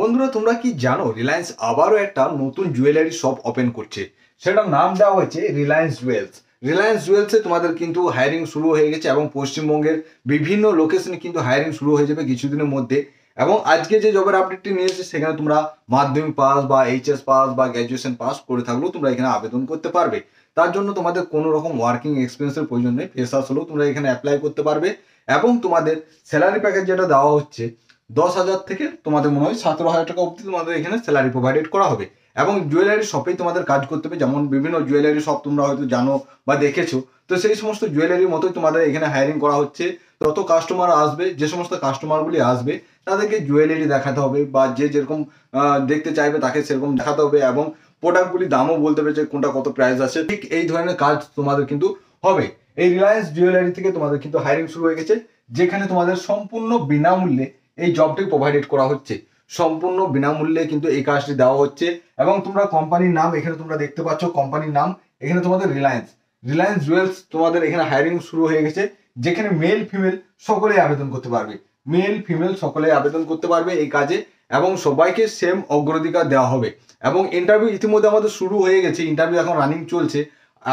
বন্ধুরা তোমরা কি জানো রিলায়েন্স আবারও একটা নতুন জুয়েলারি শপ ওপেন করছে সেটার নাম দেওয়া হয়েছে রিলায়েন্স জুয়েলস রিলায়েন্স জুয়েলসে তোমাদের কিন্তু হায়ারিং শুরু হয়ে গেছে এবং পশ্চিমবঙ্গের বিভিন্ন লোকেশনে কিন্তু হায়ারিং শুরু হয়ে যাবে কিছুদিনের মধ্যে এবং আজকে যে জবের আপডেটটি নিয়ে এসেছে সেখানে তোমরা মাধ্যমিক পাস বা এইচএস পাস বা গ্র্যাজুয়েশন পাস করে থাকলেও তোমরা এখানে আবেদন করতে পারবে তার জন্য তোমাদের কোনো রকম ওয়ার্কিং এক্সপিরিয়েন্সের প্রয়োজন নেই ফ্রেশার্স হলেও তোমরা এখানে অ্যাপ্লাই করতে পারবে এবং তোমাদের স্যালারি প্যাকেজ যেটা দেওয়া হচ্ছে দশ হাজার থেকে তোমাদের মনে হয় সতেরো হাজার টাকা অবধি তোমাদের এখানে স্যালারি প্রোভাইডেড করা হবে এবং জুয়েলারি শপেই তোমাদের কাজ করতে হবে যেমন বিভিন্ন জুয়েলারি শপ তোমরা হয়তো জানো বা দেখেছো তো সেই সমস্ত জুয়েলারির মতোই তোমাদের এখানে হায়ারিং করা হচ্ছে যত কাস্টমার আসবে যে সমস্ত কাস্টমারগুলি আসবে তাদেরকে জুয়েলারি দেখাতে হবে বা যে যেরকম দেখতে চাইবে তাকে সেরকম দেখাতে হবে এবং প্রোডাক্টগুলি দামও বলতে হবে যে কোনটা কত প্রাইস আছে ঠিক এই ধরনের কাজ তোমাদের কিন্তু হবে এই রিলায়েন্স জুয়েলারি থেকে তোমাদের কিন্তু হায়ারিং শুরু হয়ে গেছে যেখানে তোমাদের সম্পূর্ণ বিনামূল্যে এই জবটি প্রোভাইডেড করা হচ্ছে সম্পূর্ণ বিনামূল্যে কিন্তু এই কাজটি দেওয়া হচ্ছে এবং তোমরা কোম্পানির নাম এখানে তোমরা দেখতে পাচ্ছ কোম্পানির নাম এখানে তোমাদের রিলায়েন্স রিলায়েন্স জুয়েলস তোমাদের এখানে হায়ারিং শুরু হয়ে গেছে যেখানে মেল ফিমেল সকলেই আবেদন করতে পারবে মেল ফিমেল সকলেই আবেদন করতে পারবে এই কাজে এবং সবাইকে সেম অগ্রাধিকার দেওয়া হবে এবং ইন্টারভিউ ইতিমধ্যে আমাদের শুরু হয়ে গেছে ইন্টারভিউ এখন রানিং চলছে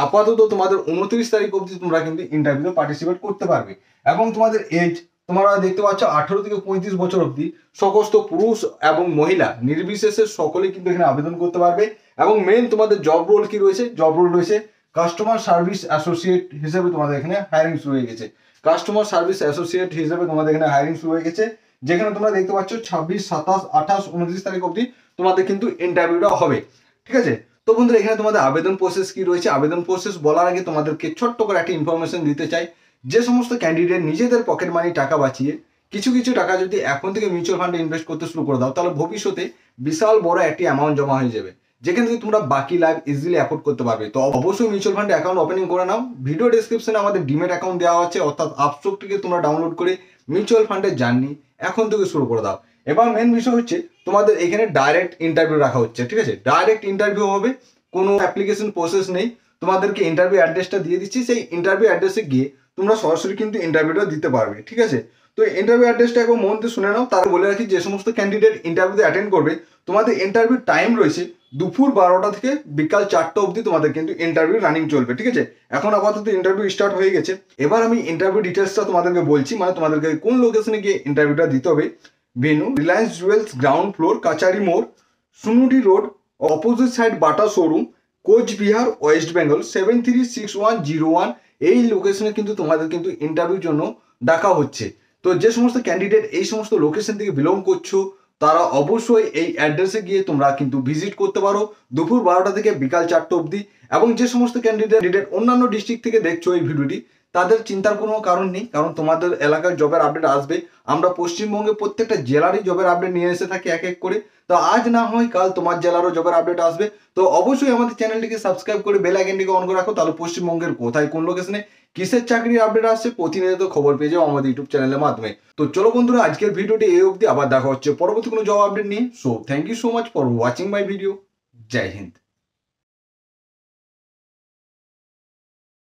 আপাতত তোমাদের উনত্রিশ তারিখ অবধি তোমরা কিন্তু ইন্টারভিউতে পার্টিসিপেট করতে পারবে এবং তোমাদের এজ তোমরা দেখতে পাচ্ছ আঠেরো থেকে পঁয়ত্রিশ বছর অবধি সমস্ত পুরুষ এবং মহিলা নির্বিশেষে সকলে কিন্তু এখানে আবেদন করতে পারবে এবং মেন তোমাদের জব রোল কি রয়েছে জব রোল রয়েছে কাস্টমার সার্ভিস অ্যাসোসিয়েট হিসেবে তোমাদের এখানে হায়ারিং শুরু হয়ে গেছে কাস্টমার সার্ভিস অ্যাসোসিয়েট হিসেবে তোমাদের এখানে হায়ারিং শুরু হয়ে গেছে যেখানে তোমরা দেখতে পাচ্ছ ছাব্বিশ সাতাশ আঠাশ উনত্রিশ তারিখ অব্দি তোমাদের কিন্তু ইন্টারভিউটা হবে ঠিক আছে তো বন্ধুরা এখানে তোমাদের আবেদন প্রসেস কি রয়েছে আবেদন প্রসেস বলার আগে তোমাদেরকে ছোট্ট করে একটা ইনফরমেশন দিতে চাই যে সমস্ত ক্যান্ডিডেট নিজেদের পকেট মানি টাকা বাঁচিয়ে কিছু কিছু টাকা যদি এখন থেকে মিউচুয়াল ফান্ডে ইনভেস্ট করতে শুরু করে দাও তাহলে ভবিষ্যতে বিশাল বড় একটি অ্যামাউন্ট জমা হয়ে যাবে যেখান থেকে তোমরা বাকি লাইফ ইজিলি অ্যাফোর্ড করতে পারবে তো অবশ্যই মিউচুয়াল ফান্ডে অ্যাকাউন্ট ওপেনিং করে নাও ভিডিও ডিসক্রিপশনে আমাদের ডিমেট অ্যাকাউন্ট দেওয়া আছে অর্থাৎ আপস্টকটিকে তোমরা ডাউনলোড করে মিউচুয়াল ফান্ডের জার্নি এখন থেকে শুরু করে দাও এবার মেন বিষয় হচ্ছে তোমাদের এখানে ডাইরেক্ট ইন্টারভিউ রাখা হচ্ছে ঠিক আছে ডাইরেক্ট ইন্টারভিউ হবে কোনো অ্যাপ্লিকেশন প্রসেস নেই তোমাদেরকে ইন্টারভিউ অ্যাড্রেসটা দিয়ে দিচ্ছি সেই ইন্টারভিউ অ্যাড্রেসে গিয়ে তোমরা সরাসরি কিন্তু ইন্টারভিউটা দিতে পারবে ঠিক আছে তো ইন্টারভিউ অ্যাড্রেসটা একবার মন শুনে নাও তার বলে রাখি যে সমস্ত ক্যান্ডিডেট ইন্টারভিউতে অ্যাটেন্ড করবে তোমাদের ইন্টারভিউ টাইম রয়েছে দুপুর বারোটা থেকে বিকাল চারটা অবধি তোমাদের কিন্তু ইন্টারভিউ রানিং চলবে ঠিক আছে এখন আপাতত ইন্টারভিউ স্টার্ট হয়ে গেছে এবার আমি ইন্টারভিউ ডিটেলসটা তোমাদেরকে বলছি মানে তোমাদেরকে কোন লোকেশনে গিয়ে ইন্টারভিউটা দিতে হবে venue Reliance Jewels ground floor Kachari More Sunuti road opposite side Bata showroom Coochbehar West Bengal seven three six one zero one এই লোকেশনে কিন্তু তোমাদের কিন্তু ইন্টারভিউর জন্য ডাকা হচ্ছে তো যে সমস্ত ক্যান্ডিডেট এই সমস্ত লোকেশন থেকে বিলং করছো তারা অবশ্যই এই অ্যাড্রেসে গিয়ে তোমরা কিন্তু ভিজিট করতে পারো দুপুর বারোটা থেকে বিকাল চারটে অবধি এবং যে সমস্ত ক্যান্ডিডেট অন্যান্য ডিস্ট্রিক্ট থেকে দেখছো এই ভিডিওটি তাদের চিন্তার কোনো কারণ নেই কারণ তোমাদের এলাকার জবের আপডেট আসবে আমরা পশ্চিমবঙ্গে প্রত্যেকটা জেলারই জবের আপডেট নিয়ে এসে থাকি এক এক করে তো আজ না হয় কাল তোমার জেলারও জবের আপডেট আসবে তো অবশ্যই আমাদের চ্যানেলটিকে সাবস্ক্রাইব করে বেল আইকনটিকে অন করে রাখো তাহলে পশ্চিমবঙ্গের কোথায় কোন লোকেশনে কিসের চাকরির আপডেট আসছে প্রতিনিয়ত খবর পেয়ে যাও আমাদের ইউটিউব চ্যানেলের মাধ্যমে তো চলো বন্ধুরা আজকের ভিডিওটি এই অবধি আবার দেখা হচ্ছে পরবর্তী কোনো জব আপডেট নিয়ে so thank you so much for watching my video Jai Hind